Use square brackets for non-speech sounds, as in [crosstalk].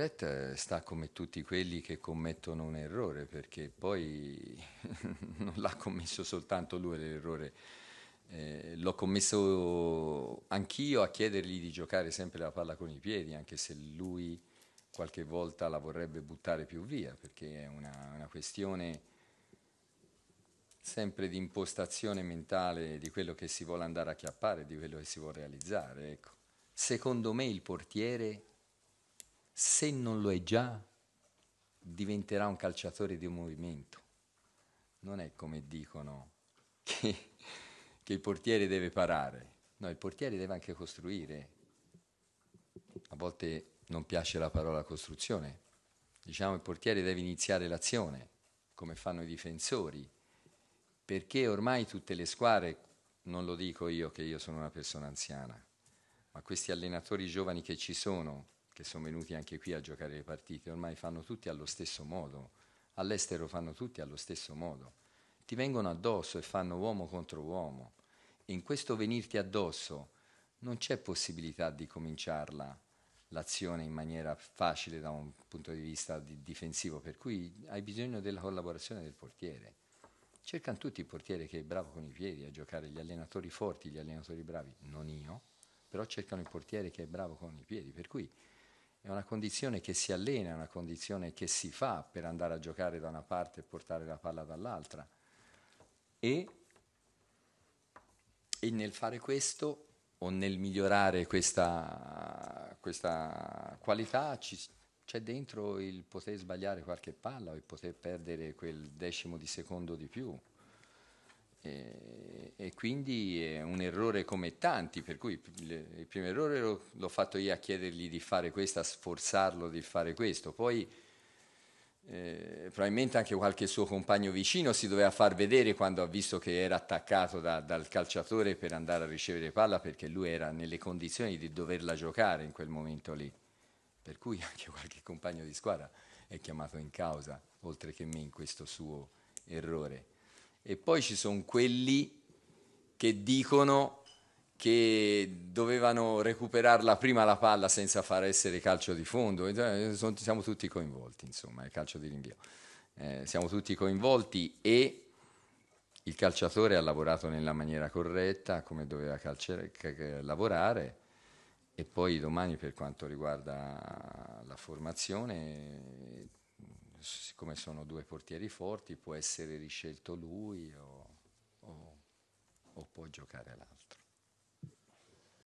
Red sta come tutti quelli che commettono un errore, perché poi [laughs] non l'ha commesso soltanto lui l'errore, eh, l'ho commesso anch'io a chiedergli di giocare sempre la palla con i piedi, anche se lui qualche volta la vorrebbe buttare più via, perché è una, una questione sempre di impostazione mentale di quello che si vuole andare a chiappare, di quello che si vuole realizzare. Ecco. Secondo me il portiere se non lo è già, diventerà un calciatore di un movimento. Non è come dicono che, che il portiere deve parare, no, il portiere deve anche costruire. A volte non piace la parola costruzione, diciamo il portiere deve iniziare l'azione, come fanno i difensori, perché ormai tutte le squadre, non lo dico io che io sono una persona anziana, ma questi allenatori giovani che ci sono, che sono venuti anche qui a giocare le partite, ormai fanno tutti allo stesso modo, all'estero fanno tutti allo stesso modo, ti vengono addosso e fanno uomo contro uomo. in questo venirti addosso non c'è possibilità di cominciarla l'azione in maniera facile da un punto di vista di difensivo, per cui hai bisogno della collaborazione del portiere. Cercano tutti il portiere che è bravo con i piedi a giocare, gli allenatori forti, gli allenatori bravi, non io, però cercano il portiere che è bravo con i piedi, per cui è una condizione che si allena, è una condizione che si fa per andare a giocare da una parte e portare la palla dall'altra. E, e nel fare questo o nel migliorare questa, questa qualità ci, c'è dentro il poter sbagliare qualche palla o il poter perdere quel decimo di secondo di più. Eh, e, quindi è un errore come tanti, per cui il primo errore l'ho fatto io a chiedergli di fare questo, a sforzarlo di fare questo, poi eh, probabilmente anche qualche suo compagno vicino si doveva far vedere quando ha visto che era attaccato da, dal calciatore per andare a ricevere palla perché lui era nelle condizioni di doverla giocare in quel momento lì, per cui [laughs] anche qualche compagno di squadra è chiamato in causa, oltre che me in questo suo errore e poi ci sono quelli che dicono che dovevano recuperarla prima la palla senza far essere calcio di fondo, eh, siamo tutti coinvolti, insomma, è calcio di rinvio. Eh, siamo tutti coinvolti e il calciatore ha lavorato nella maniera corretta, come doveva calciare, lavorare, e poi domani per quanto riguarda la formazione siccome sono due portieri forti, può essere riscelto lui o, o, o può giocare l'altro.